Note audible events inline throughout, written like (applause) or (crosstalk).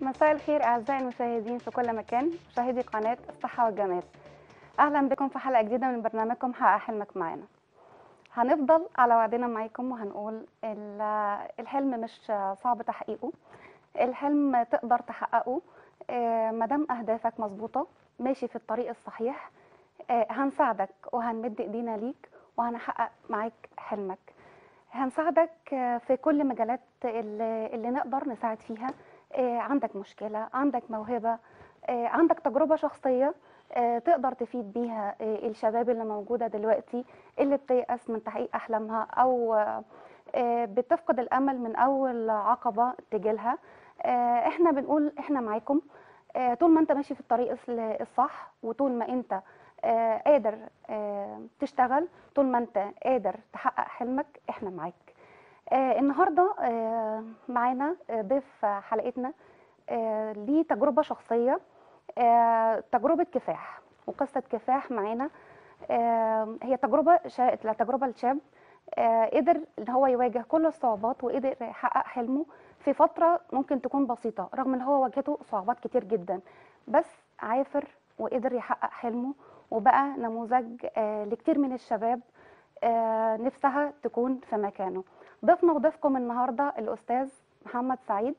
مساء الخير أعزائي المشاهدين في كل مكان مشاهدي قناة الصحة والجمال أهلا بكم في حلقة جديدة من برنامجكم حقق حلمك معانا هنفضل على وعدنا معاكم وهنقول الحلم مش صعب تحقيقه الحلم تقدر تحققه آه، دام أهدافك مظبوطة ماشي في الطريق الصحيح آه، هنساعدك وهنمد إيدينا ليك وهنحقق معاك حلمك هنساعدك آه، في كل مجالات اللي نقدر نساعد فيها آه، عندك مشكله عندك موهبه آه، عندك تجربه شخصيه آه، تقدر تفيد بيها الشباب اللي موجوده دلوقتي اللي بتيأس من تحقيق احلامها او بتفقد الامل من اول عقبه تجيلها احنا بنقول احنا معاكم طول ما انت ماشي في الطريق الصح وطول ما انت قادر تشتغل طول ما انت قادر تحقق حلمك احنا معاك آه النهارده آه معانا آه، ضيف حلقتنا آه ليه تجربه شخصيه آه تجربه كفاح وقصه كفاح معانا آه هي تجربه شا... تجربه لشاب آه قدر ان هو يواجه كل الصعوبات وقدر يحقق حلمه في فتره ممكن تكون بسيطه رغم ان هو واجهته صعوبات كتير جدا بس عافر وقدر يحقق حلمه وبقى نموذج آه لكتير من الشباب آه نفسها تكون في مكانه ضيفنا وضيفكم النهارده الاستاذ محمد سعيد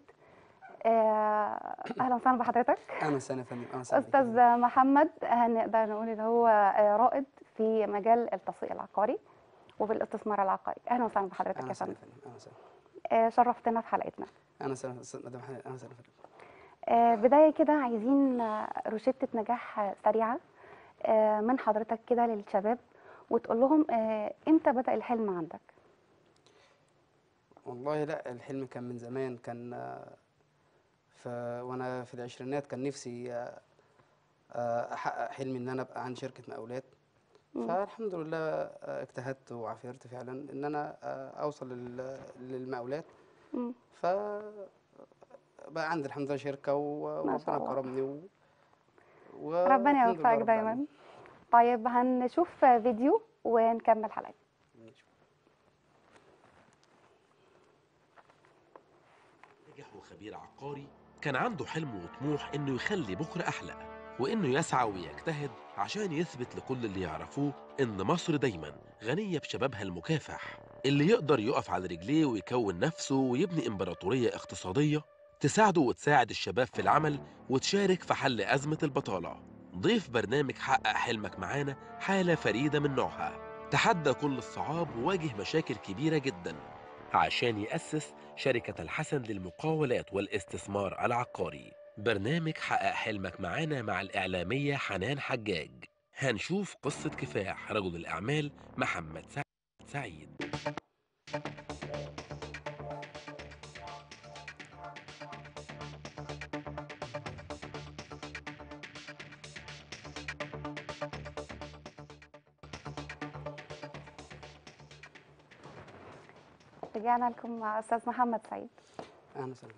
آه، اهلا وسهلا بحضرتك اهلا وسهلا يا فندم اهلا وسهلا استاذ محمد هنقدر آه، نقول ان هو آه، رائد في مجال التسويق العقاري وبالاستثمار العقاري اهلا وسهلا بحضرتك يا فندم اهلا وسهلا شرفتنا في حلقتنا اهلا وسهلا مدام حنان اهلا وسهلا بدايه كده عايزين روشته نجاح سريعه من حضرتك كده للشباب وتقول لهم امتى بدا الحلم عندك والله لا الحلم كان من زمان كان آه، ف... وانا في العشرينات كان نفسي آه، آه، احقق حلمي ان انا ابقى عندي شركه مقاولات فالحمد لله اجتهدت وعافرت فعلا ان انا اوصل للمقاولات ف بقى عندي الحمد لله شركه وربنا كرمني و... و... ربنا يوفقك دايما طيب هنشوف فيديو ونكمل حلقتنا سمير عقاري كان عنده حلم وطموح إنه يخلي بكرة أحلى وإنه يسعى ويجتهد عشان يثبت لكل اللي يعرفوه إن مصر دايما غنية بشبابها المكافح اللي يقدر يقف على رجليه ويكون نفسه ويبني إمبراطورية اقتصادية تساعده وتساعد الشباب في العمل وتشارك في حل أزمة البطالة ضيف برنامج حقق حلمك معانا حالة فريدة من نوعها تحدى كل الصعاب وواجه مشاكل كبيرة جداً عشان يأسس شركة الحسن للمقاولات والاستثمار العقاري برنامج حقق حلمك معانا مع الإعلامية حنان حجاج هنشوف قصة كفاح رجل الأعمال محمد سعيد رجعنا لكم مع استاذ محمد سعيد اهلا وسهلا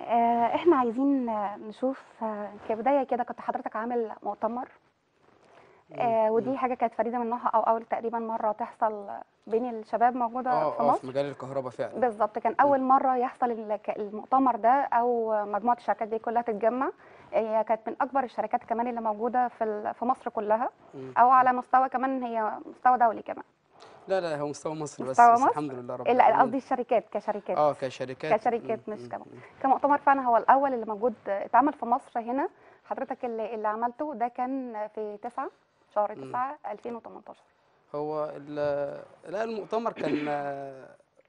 آه، احنا عايزين نشوف آه، كبدايه كده كنت حضرتك عامل مؤتمر آه ودي حاجه كانت فريده من نوعها او اول تقريبا مره تحصل بين الشباب موجوده أو آه، في مصر اه في مجال الكهرباء فعلا بالظبط كان اول مره يحصل المؤتمر ده او مجموعه الشركات دي كلها تتجمع هي كانت من اكبر الشركات كمان اللي موجوده في في مصر كلها او على مستوى كمان هي مستوى دولي كمان لا لا هو مستوى مصر بس, مستوى بس مصر؟ الحمد لله رب العالمين قصدي الشركات كشركات اه كشركات كشركات مش كمان كمؤتمر فعلا هو الاول اللي موجود اتعمل في مصر هنا حضرتك اللي, اللي عملته ده كان في 9 شهر 9 2018 هو لا المؤتمر كان آه،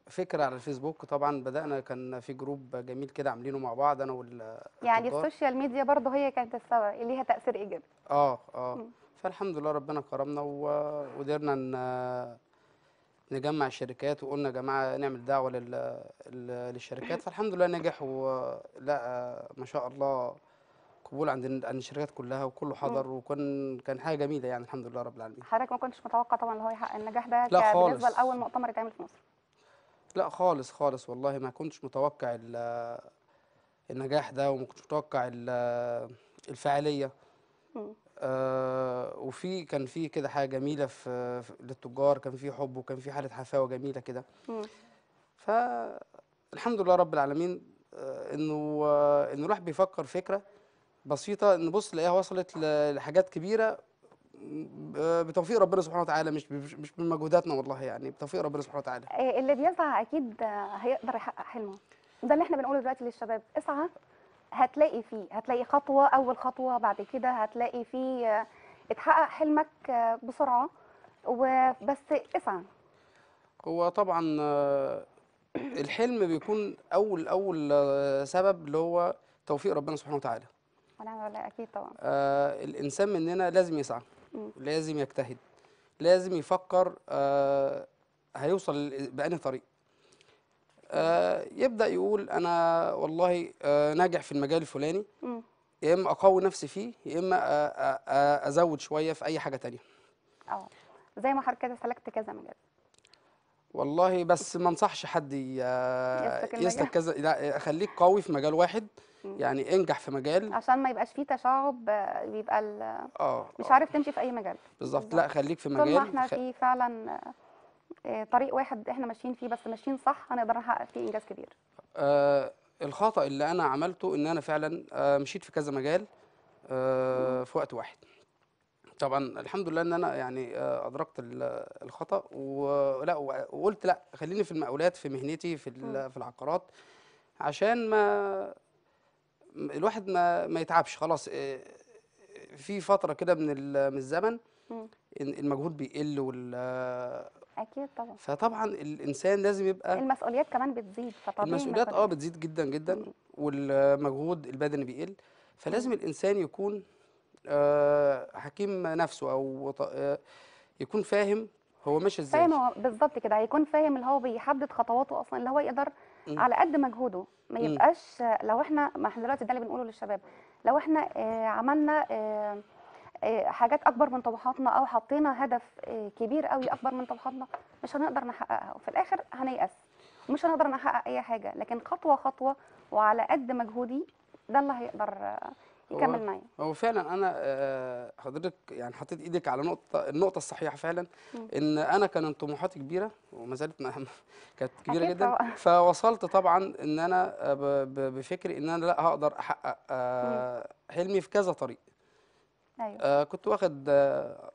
فكره على الفيسبوك طبعا بدانا كان في جروب جميل كده عاملينه مع بعض انا وال يعني السوشيال ميديا برضه هي كانت السبب اللي ليها تاثير ايجابي اه اه فالحمد لله ربنا كرمنا وقدرنا ان نجمع الشركات وقلنا يا جماعه نعمل دعوه للشركات فالحمد لله نجح ولقى ما شاء الله قبول عند عند الشركات كلها وكله حضر وكان كان حاجه جميله يعني الحمد لله رب العالمين حضرتك ما كنتش متوقع طبعا اللي هو يحقق النجاح ده لا خالص. بالنسبه لاول مؤتمر يتعمل في مصر لا خالص خالص والله ما كنتش متوقع النجاح ده وما كنتش متوقع الفعاليه آه، وفي كان في كده حاجه جميله في للتجار كان في حب وكان في حاله حفاوه جميله كده فالحمد لله رب العالمين آه، انه آه، انه الواحد بيفكر فكره بسيطه ان بص تلاقيها وصلت لحاجات كبيره بتوفيق ربنا سبحانه وتعالى مش مش بمجهوداتنا والله يعني بتوفيق ربنا سبحانه وتعالى إيه، اللي بيسعى اكيد هيقدر يحقق حلمه ده اللي احنا بنقوله دلوقتي للشباب اسعى هتلاقي فيه هتلاقي خطوه اول خطوه بعد كده هتلاقي فيه آه، اتحقق حلمك آه، بسرعه وبس اسعى هو طبعا آه، الحلم بيكون اول اول سبب اللي هو توفيق ربنا سبحانه وتعالى ونعم ولا اكيد طبعا آه الانسان مننا لازم يسعى م. لازم يجتهد لازم يفكر آه هيوصل بأنهي طريق آه، يبدا يقول انا والله آه، ناجح في المجال الفلاني يا اما اقوي نفسي فيه يا اما ازود شويه في اي حاجه تانية اه زي ما حضرتك كده سلكت كذا مجال والله بس ما انصحش حد آه، يسلك كذا لا خليك قوي في مجال واحد يعني انجح في مجال عشان ما يبقاش فيه تشعب بيبقى اه مش عارف تمشي في اي مجال بالظبط لا خليك في مجال طول ما احنا خ... في فعلا آه، طريق واحد احنا ماشيين فيه بس ماشيين صح هنقدر نحقق فيه انجاز كبير آه الخطا اللي انا عملته ان انا فعلا آه مشيت في كذا مجال آه في وقت واحد طبعا الحمد لله ان انا يعني آه ادركت الخطا ولا وقلت لا خليني في المقاولات في مهنتي في في العقارات عشان ما الواحد ما ما يتعبش خلاص آه، في فتره كده من من الزمن المجهود بيقل اكيد طبعا فطبعا الانسان لازم يبقى المسؤوليات كمان بتزيد فطبيعي المسؤوليات اه بتزيد جدا جدا والمجهود البدني بيقل فلازم الانسان يكون آه، حكيم نفسه او آه، يكون فاهم هو ماشي ازاي فاهم هو بالظبط كده هيكون فاهم اللي هو بيحدد خطواته اصلا اللي هو يقدر م. على قد مجهوده ما يبقاش لو احنا ما احنا دلوقتي ده اللي بنقوله للشباب لو احنا آه عملنا آه آه، حاجات اكبر من طموحاتنا او حطينا هدف آه، كبير قوي اكبر من طموحاتنا مش هنقدر نحققها وفي الاخر هنيأس ومش هنقدر نحقق اي حاجه لكن خطوه خطوه وعلى قد مجهودي ده اللي هيقدر آه، يكمل معايا هو فعلا انا حضرتك يعني حطيت ايدك على نقطه النقطه الصحيحه فعلا ان انا كان طموحاتي كبيره وما زالت (laughs) كانت كبيره جدا طبعا. فوصلت طبعا ان انا بفكر ان انا لا هقدر احقق حلمي في كذا طريق ايوه آه كنت واخد آه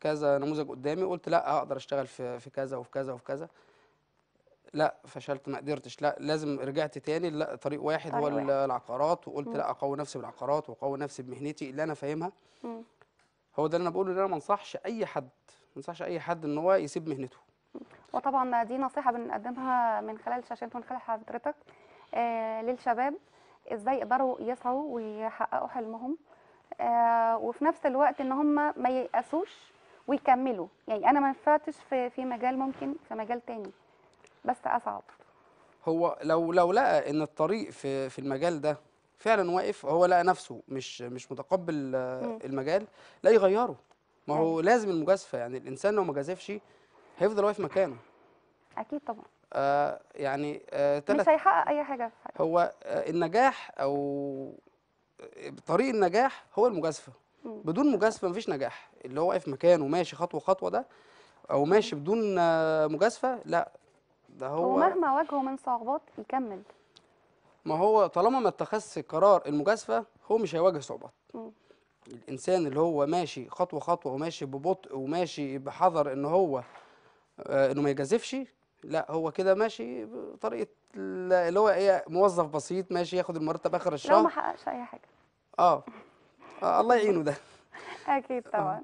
كذا نموذج قدامي قلت لا اقدر اشتغل في في كذا وفي كذا وفي كذا لا فشلت ما قدرتش لا لازم رجعت تاني لا طريق واحد هو العقارات وقلت م. لا اقوي نفسي بالعقارات واقوي نفسي بمهنتي اللي انا فاهمها هو ده اللي انا بقوله ان انا ما انصحش اي حد ما انصحش اي حد ان هو يسيب مهنته وطبعا دي نصيحه بنقدمها من خلال شاشتك من خلال حضرتك آه للشباب ازاي يقدروا يسعوا ويحققوا حلمهم آه، وفي نفس الوقت ان هم ما ييأسوش ويكملوا يعني انا ما نفعتش في في مجال ممكن في مجال تاني بس اصعب هو لو لو لقى ان الطريق في في المجال ده فعلا واقف هو لقى نفسه مش مش متقبل المجال لا يغيره ما هو أيوة. لازم المجازفه يعني الانسان لو ما جازفش هيفضل واقف مكانه اكيد طبعا آه يعني آه مش هيحقق اي حاجه هو آه النجاح او طريق النجاح هو المجازفه بدون مجازفه مفيش نجاح اللي هو واقف مكانه وماشي خطوه خطوه ده او ماشي بدون مجازفه لا ده هو ومهما واجهه من صعوبات يكمل ما هو طالما ما اتخذش قرار المجازفه هو مش هيواجه صعوبات الانسان اللي هو ماشي خطوه خطوه وماشي ببطء وماشي بحذر ان هو آه، انه ما يجازفش لا هو كده ماشي بطريقه اللي هو ايه موظف بسيط ماشي ياخد المرتب اخر الشهر لو ما حققش اي حاجه آه. اه الله يعينه ده اكيد طبعا آه.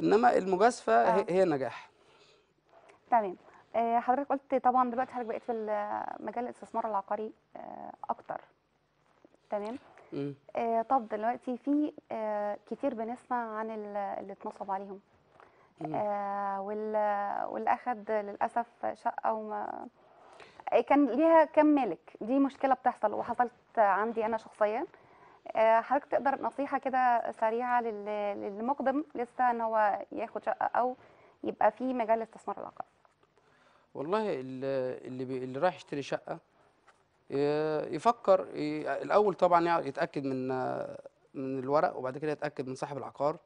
انما المجازفه آه. هي النجاح تمام آه، حضرتك قلت طبعا دلوقتي حضرتك بقيت في مجال الاستثمار العقاري اكتر تمام طب دلوقتي في كتير بنسمع عن اللي اتنصب عليهم واللي اخد للاسف شقه وما كان ليها كم مالك دي مشكله بتحصل وحصلت عندي انا شخصيا آه، حضرتك تقدر نصيحه كده سريعه للمقدم لسه ان هو ياخد شقه او يبقى في مجال استثمار العقار والله اللي بي... اللي رايح يشتري شقه آه، يفكر ي... الاول طبعا يتاكد من من الورق وبعد كده يتاكد من صاحب العقار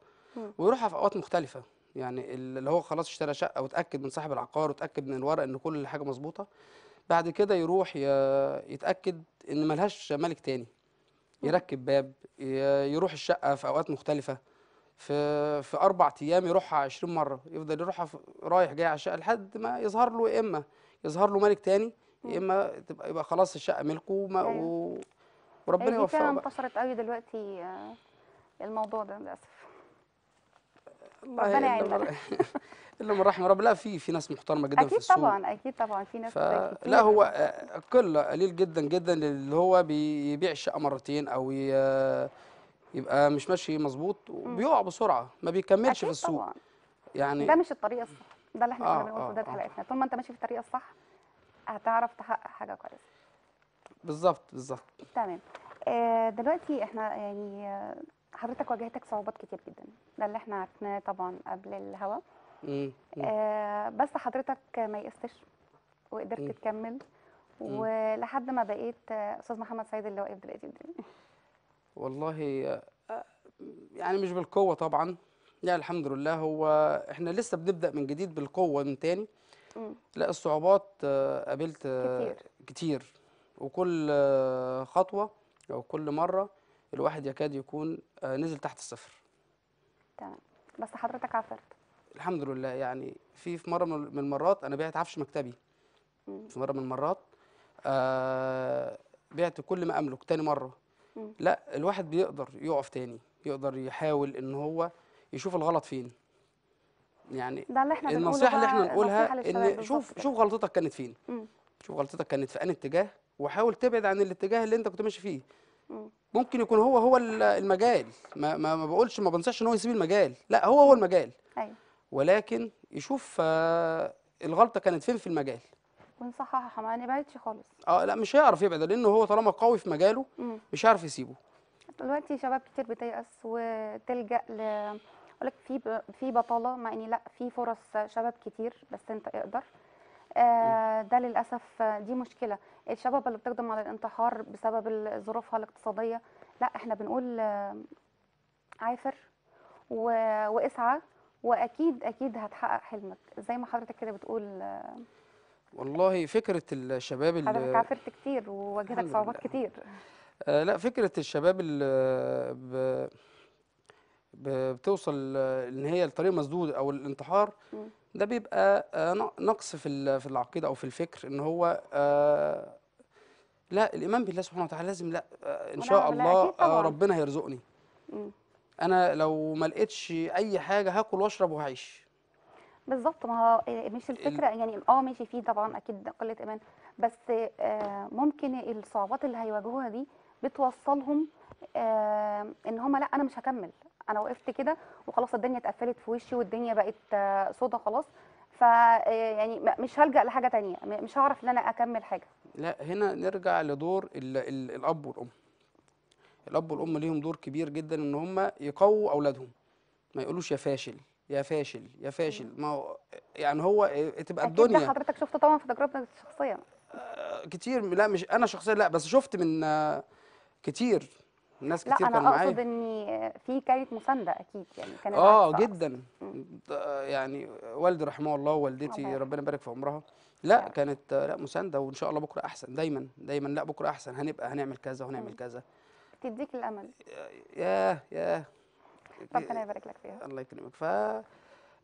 ويروحها في اوقات مختلفه يعني اللي هو خلاص اشترى شقه وتاكد من صاحب العقار وتاكد من الورق ان كل حاجه مظبوطه بعد كده يروح يتاكد ان ملهاش مالك تاني يركب باب يروح الشقه في اوقات مختلفه في في اربع ايام يروحها 20 مره يفضل يروحها رايح جاي على الشقه لحد ما يظهر له يا اما يظهر له ملك تاني يا اما تبقى يبقى خلاص الشقه ملكه وما أيوه. و... وربنا إيه، يوفقه بقى فعلا انتشرت قوي دلوقتي آه، الموضوع ده للاسف الله ربنا يعيننا (laughs) الا من رحم رب لا في في ناس محترمه جدا في السوق طبعا اكيد طبعا في ناس لا هو آه، قله قليل جدا جدا اللي هو بيبيع الشقه مرتين او يبقى مش ماشي مظبوط وبيقع بسرعه ما بيكملش في السوق يعني ده مش الطريقه الصح ده اللي احنا آه بنقوله في آه،, آه حلقتنا طول ما انت ماشي في الطريقه الصح هتعرف تحقق حاجه كويسه بالظبط بالظبط تمام آه دلوقتي احنا يعني آه، حضرتك واجهتك صعوبات كتير جدا ده اللي احنا عرفناه طبعا قبل الهوا إيه؟ إيه؟ آه بس حضرتك ما يئستش وقدرت إيه؟ تكمل إيه. ولحد ما بقيت استاذ محمد سعيد اللي واقف إيه دلوقتي والله آه، يعني مش بالقوه طبعا لا الحمد لله هو احنا لسه بنبدا من جديد بالقوه من تاني مم. لا الصعوبات آه، قابلت كتير كتير وكل آه، خطوه او كل مره الواحد يكاد يكون آه، نزل تحت الصفر تمام بس حضرتك عفرت الحمد لله يعني في في مره من المرات انا بعت عفش مكتبي في مره من المرات آه بعت كل ما املك تاني مره لا الواحد بيقدر يقف تاني يقدر يحاول ان هو يشوف الغلط فين يعني ده اللي احنا النصيحه اللي احنا نقولها ان شوف شوف غلطتك كانت فين مم. شوف غلطتك كانت في انهي اتجاه وحاول تبعد عن الاتجاه اللي انت كنت ماشي فيه ممكن يكون هو هو المجال ما ما, بقولش ما بنصحش ان هو يسيب المجال لا هو هو المجال ايوه ولكن يشوف آه، الغلطه كانت فين في المجال ونصححها ما نبعدش خالص اه لا مش هيعرف يبعد لانه هو طالما قوي في مجاله مم. مش هيعرف يسيبه دلوقتي شباب كتير بتيأس وتلجأ ل اقول لك في في بطاله مع اني لا في فرص شباب كتير بس انت اقدر آه، ده للاسف آه، دي مشكله الشباب اللي بتقدم على الانتحار بسبب ظروفها الاقتصاديه لا احنا بنقول آه، عافر واسعى واكيد اكيد هتحقق حلمك زي ما حضرتك كده بتقول والله فكره الشباب اللي حضرتك عافرت كتير وواجهتك صعوبات كتير لا فكره الشباب اللي ب... بتوصل ان هي الطريق مسدود او الانتحار ده بيبقى آه، نقص في في العقيده او في الفكر ان هو آه، لا الايمان بالله سبحانه وتعالى لازم لا آه، ان شاء الله ربنا هيرزقني انا لو ما لقيتش اي حاجه هاكل واشرب وهعيش بالظبط ما هو مش الفكره يعني اه ماشي فيه طبعا اكيد قله ايمان بس ممكن الصعوبات اللي هيواجهوها دي بتوصلهم ان هم لا انا مش هكمل انا وقفت كده وخلاص الدنيا اتقفلت في وشي والدنيا بقت صودا آه، خلاص ف آه، يعني مش هلجا لحاجه تانية مش هعرف ان انا اكمل حاجه لا هنا نرجع لدور الـ الـ الاب والام الاب والام ليهم دور كبير جدا ان هم يقووا اولادهم ما يقولوش يا فاشل يا فاشل يا فاشل ما هو يعني هو آه، تبقى أكيد الدنيا أكيد حضرتك شفت طبعا في تجربتك الشخصيه كتير لا مش انا شخصيا لا بس شفت من كتير ناس كتير كانوا معايا لا انا اقصد ان في كانت مسانده اكيد يعني كان اه جدا يعني والدي رحمه الله ووالدتي ربنا يبارك في عمرها لا يعني. كانت لا مسانده وان شاء الله بكره احسن دايما دايما لا بكره احسن هنبقى هنعمل كذا وهنعمل كذا تديك الامل ياه ياه ربنا يبارك لك فيها الله يكرمك ف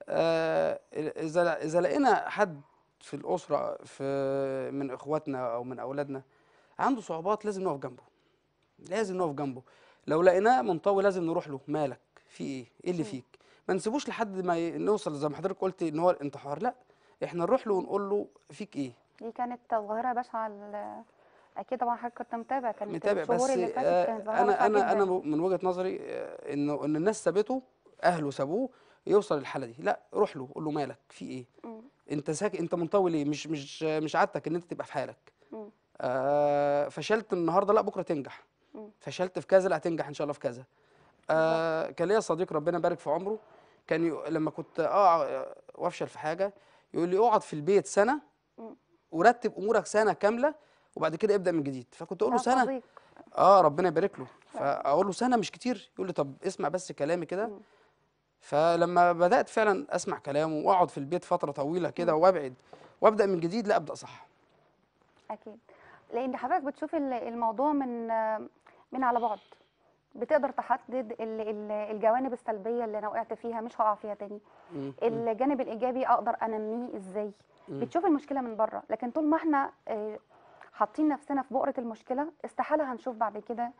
آه، اذا اذا لقينا حد في الاسره في من اخواتنا او من اولادنا عنده صعوبات لازم نقف جنبه لازم نقف جنبه لو لقيناه منطوي لازم نروح له مالك في ايه ايه اللي فيك ما نسيبوش لحد ما نوصل زي ما حضرتك قلت ان هو الانتحار لا احنا نروح له ونقول له فيك ايه دي كانت ظاهره بشعه اكيد طبعا حضرتك كنت متابع كانت متابع بس اللي آه كانت انا انا انا من وجهه نظري آه، انه ان الناس سابته اهله سابوه يوصل للحاله دي لا روح له قول له مالك في ايه مم. انت ساكت انت منطوي ليه مش مش مش عادتك ان انت تبقى في حالك آه فشلت النهارده لا بكره تنجح فشلت في كذا لا هتنجح ان شاء الله في كذا آه كان ليا صديق ربنا يبارك في عمره كان ي... لما كنت اقع آه، آه، وافشل في حاجه يقول لي اقعد في البيت سنه ورتب امورك سنه كامله وبعد كده ابدا من جديد فكنت اقول له سنه اه ربنا يبارك له فاقول له سنه مش كتير يقول لي طب اسمع بس كلامي كده فلما بدات فعلا اسمع كلامه واقعد في البيت فتره طويله كده وابعد وابدا من جديد لا ابدا صح اكيد لان حضرتك بتشوف الموضوع من من على بعد بتقدر تحدد الجوانب السلبيه اللي انا وقعت فيها مش هقع فيها تاني الجانب الايجابي اقدر انميه ازاي بتشوف المشكله من بره لكن طول ما احنا آه، حاطين نفسنا في بؤره المشكله استحاله هنشوف بعد كده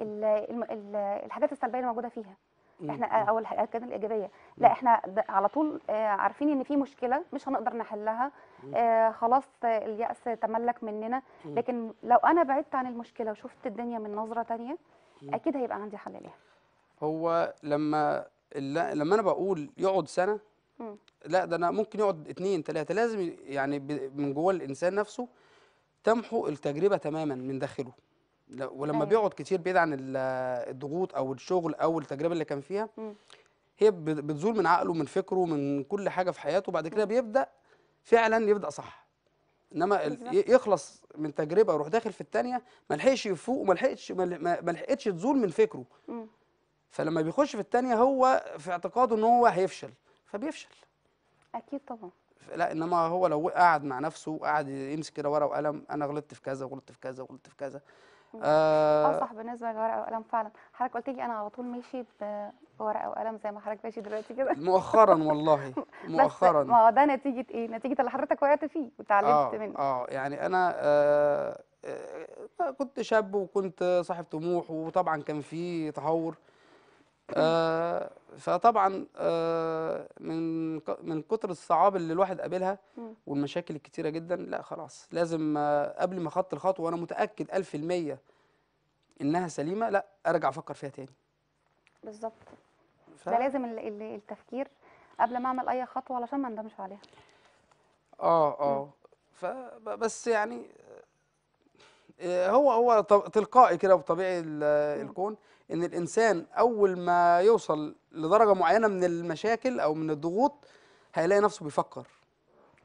الحاجات السلبيه اللي موجوده فيها إيه، احنا إيه. اول حاجه كانت الايجابيه لا إيه. احنا على طول آه، عارفين ان في مشكله مش هنقدر نحلها آه، خلاص الياس تملك مننا لكن لو انا بعدت عن المشكله وشفت الدنيا من نظره تانية اكيد هيبقى عندي حل ليها هو لما لما انا بقول يقعد سنه لا ده انا ممكن يقعد اتنين تلاته لازم يعني من جوه الانسان نفسه تمحو التجربه تماما من داخله ولما أيوة. بيقعد كتير بعيد عن الضغوط او الشغل او التجربه اللي كان فيها م. هي بتزول من عقله من فكره من كل حاجه في حياته وبعد كده بيبدا فعلا يبدا صح انما يخلص من تجربه ويروح داخل في الثانيه ما لحقش يفوق وما لحقش ما لحقتش تزول من فكره م. فلما بيخش في الثانيه هو في اعتقاده ان هو هيفشل فبيفشل اكيد طبعا لا انما هو لو قعد مع نفسه وقعد يمسك كده ورقه وقلم انا غلطت في كذا وغلطت في كذا وغلطت في كذا اه صح بالنسبه للورقه والقلم فعلا حضرتك قلت لي انا على طول ماشي بورقه وقلم زي ما حضرتك ماشي دلوقتي كده (laughs) مؤخرا والله مؤخرا ما هو ده نتيجه ايه نتيجه اللي حضرتك وقعت فيه وتعلمت آه منه اه يعني انا آه, آه، كنت شاب وكنت صاحب طموح وطبعا كان في تهور آه، فطبعا آه، من من كتر الصعاب اللي الواحد قابلها والمشاكل الكتيره جدا لا خلاص لازم آه، قبل ما اخط الخطوه وانا متاكد 1000% انها سليمه لا ارجع افكر فيها تاني بالظبط ف... ده لازم التفكير قبل ما اعمل اي خطوه علشان ما اندمش عليها اه اه فبس يعني هو هو تلقائي كده وطبيعي الكون ان الانسان اول ما يوصل لدرجه معينه من المشاكل او من الضغوط هيلاقي نفسه بيفكر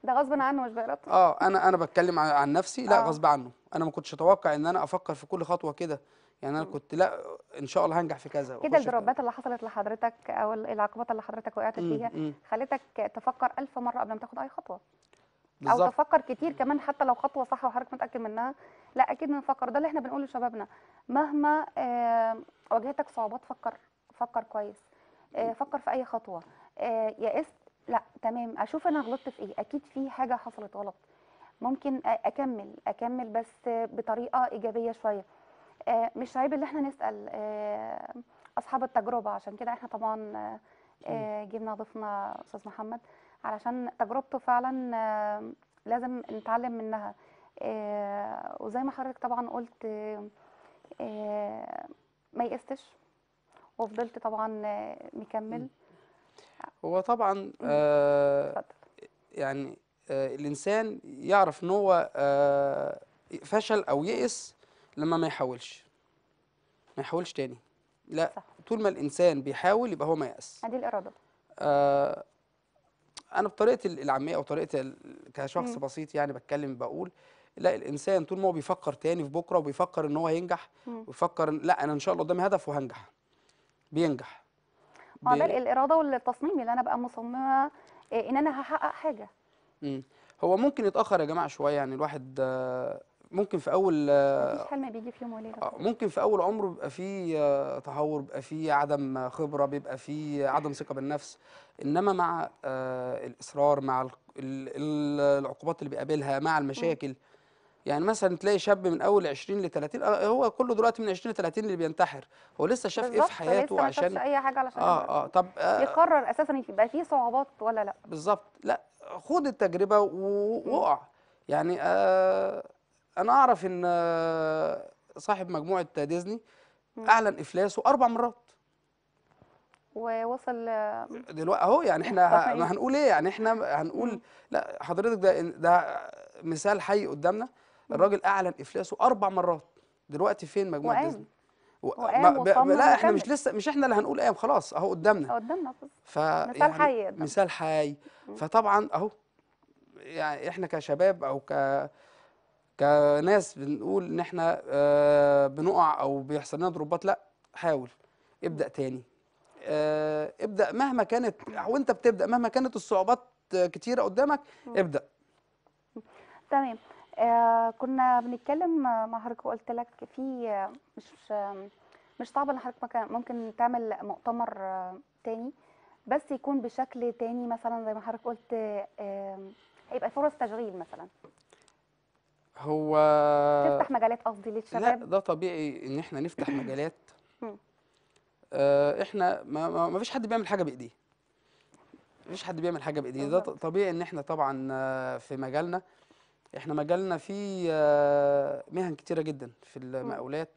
ده غصب عنه مش بإرادته اه انا انا بتكلم عن نفسي لا آه. غصب عنه انا ما كنتش اتوقع ان انا افكر في كل خطوه كده يعني انا كنت لا ان شاء الله هنجح في كذا كده الدروبات اللي حصلت لحضرتك او العقبات اللي حضرتك وقعت فيها خلتك تفكر ألف مره قبل ما تاخد اي خطوه بالزبط. او تفكر كتير كمان حتى لو خطوه صح وحضرتك متاكد منها لا اكيد بنفكر ده اللي احنا بنقوله لشبابنا مهما آه، واجهتك صعوبات فكر فكر كويس آه، فكر في اي خطوه آه، يئست لا تمام اشوف انا غلطت في ايه اكيد في حاجه حصلت غلط ممكن اكمل اكمل بس بطريقه ايجابيه شويه مش عيب ان احنا نسال اصحاب التجربه عشان كده احنا طبعا جبنا ضيفنا استاذ محمد علشان تجربته فعلا لازم نتعلم منها وزي ما حضرتك طبعا قلت آه، ما يئستش وفضلت طبعا آه، مكمل هو طبعا آه، يعني الانسان يعرف ان هو فشل او يئس لما ما يحاولش ما يحاولش تاني لا صح. طول ما الانسان بيحاول يبقى هو ما يأس دي الاراده آه انا بطريقه العاميه او طريقه كشخص م. بسيط يعني بتكلم بقول لا الانسان طول ما هو بيفكر تاني في بكره وبيفكر ان هو هينجح ويفكر لا انا ان شاء الله قدامي هدف وهنجح بينجح اه ده الاراده والتصميم اللي انا بقى مصممه آه، ان انا هحقق حاجه مم. هو ممكن يتاخر يا جماعه شويه يعني الواحد آه، ممكن في اول آه، مفيش حلم بيجي في يوم وليله ممكن في اول عمره بيبقى فيه تهور بيبقى فيه عدم خبره بيبقى فيه عدم ثقه بالنفس انما مع الاصرار مع العقوبات اللي بيقابلها مع المشاكل م. يعني مثلا تلاقي شاب من اول 20 ل 30 هو كله دلوقتي من 20 ل 30 اللي بينتحر هو لسه شاف ايه في حياته لسه عشان اي حاجه علشان اه اه طب آه يقرر اساسا يبقى فيه صعوبات ولا لا بالظبط لا خد التجربه ووقع يعني آه انا اعرف ان آه، صاحب مجموعه ديزني اعلن افلاسه اربع مرات ووصل آه، دلوقتي اهو يعني احنا ما هنقول ايه يعني احنا هنقول لا حضرتك ده ده مثال حي قدامنا الراجل اعلن افلاسه اربع مرات دلوقتي فين مجموعه ديزني و... ما... ب... لا احنا مش لسه مش احنا اللي هنقول قام خلاص اهو قدامنا قدامنا ف... مثال يعني حي قدامنا. مثال حي فطبعا اهو يعني احنا كشباب او ك كناس بنقول ان احنا آه بنقع او بيحصل لنا ضربات لا حاول ابدا تاني آه ابدا مهما كانت وانت بتبدا مهما كانت الصعوبات كتيره قدامك ابدا تمام آه، كنا بنتكلم آه، مع حضرتك وقلت لك في آه، مش مش صعب ان حضرتك ممكن تعمل مؤتمر تاني بس يكون بشكل تاني مثلا زي ما حضرتك قلت هيبقى فرص تشغيل مثلا هو تفتح مجالات قصدي للشباب لا ده طبيعي ان احنا نفتح مجالات (coughs) احنا ما, ما, ما فيش حد بيعمل حاجه بايديه ما فيش حد بيعمل حاجه بايديه ده طبيعي ان احنا طبعا في مجالنا احنا مجالنا فيه آه، مهن كتيره جدا في المقاولات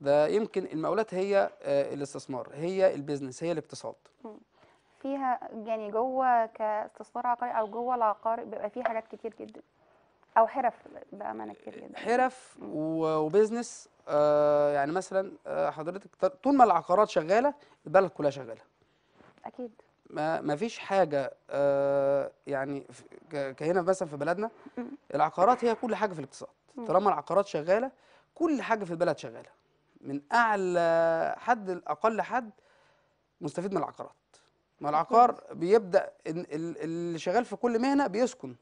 ده يمكن المقاولات هي آه، الاستثمار هي البيزنس هي الاقتصاد فيها يعني جوه كاستثمار عقاري او جوه العقار بيبقى فيه حاجات كتير جدا او حرف بامانه كتير جدا حرف وبيزنس آه، يعني مثلا حضرتك طول ما العقارات شغاله البلد كلها شغاله اكيد ما ما فيش حاجه آه يعني كهنا مثلا في بلدنا العقارات هي كل حاجه في الاقتصاد طالما العقارات شغاله كل حاجه في البلد شغاله من اعلى حد لاقل حد مستفيد من العقارات ما العقار بيبدا اللي شغال في كل مهنه بيسكن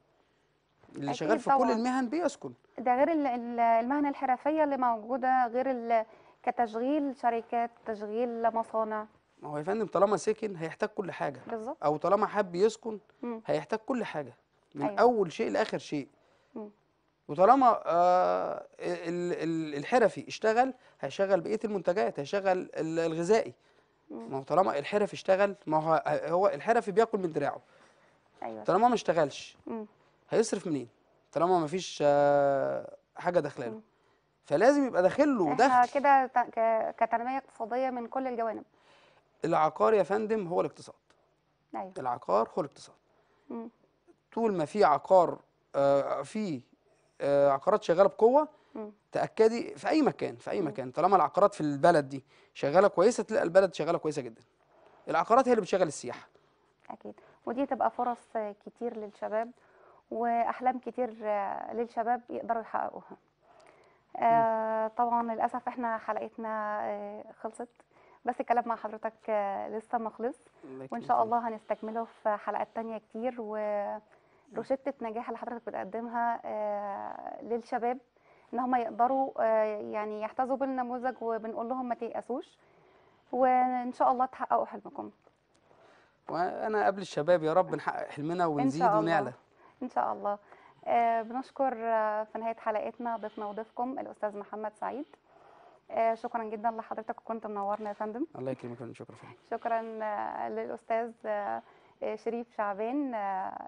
اللي شغال في طبعًا. كل المهن بيسكن ده غير المهنه الحرفيه اللي موجوده غير كتشغيل شركات تشغيل مصانع ما هو يا فندم طالما سكن هيحتاج كل حاجه بالظبط او طالما حب يسكن مم. هيحتاج كل حاجه من أيوة. اول شيء لاخر شيء مم. وطالما آه الحرفي اشتغل هيشغل بقيه المنتجات هيشغل الغذائي ما هو طالما الحرفي اشتغل ما هو هو الحرفي بياكل من دراعه ايوه طالما ما اشتغلش هيصرف منين طالما ما فيش آه حاجه داخله له فلازم يبقى داخل له دخل كده كتنميه اقتصاديه من كل الجوانب العقار يا فندم هو الاقتصاد أيوة. العقار هو الاقتصاد مم. طول ما في عقار آه في آه عقارات شغاله بقوه مم. تاكدي في اي مكان في اي مم. مكان طالما العقارات في البلد دي شغاله كويسه تلاقي البلد شغاله كويسه جدا العقارات هي اللي بتشغل السياحه اكيد ودي تبقى فرص كتير للشباب واحلام كتير للشباب يقدروا يحققوها آه طبعا للاسف احنا حلقتنا آه، خلصت بس الكلام مع حضرتك لسه ما خلص وان شاء الله هنستكمله في حلقات تانية كتير وروشتة نجاح اللي حضرتك بتقدمها آه، للشباب ان هم يقدروا آه، يعني يحتذوا بالنموذج وبنقول لهم ما تيأسوش وان شاء الله تحققوا حلمكم وانا قبل الشباب يا رب نحقق حلمنا ونزيد إن ونعلى ان شاء الله آه، بنشكر في نهايه حلقتنا ضيفنا وضيفكم الاستاذ محمد سعيد آه، شكرا جدا لحضرتك وكنت منورنا يا فندم الله يكرمك شكرا فندم شكرا آه، للاستاذ آه، شريف شعبان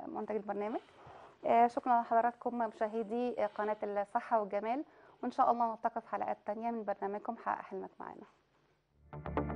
منتج البرنامج شكرا لحضراتكم مشاهدي قناه الصحه والجمال وان شاء الله نلتقي في حلقات تانية من برنامجكم حقق حلمك معانا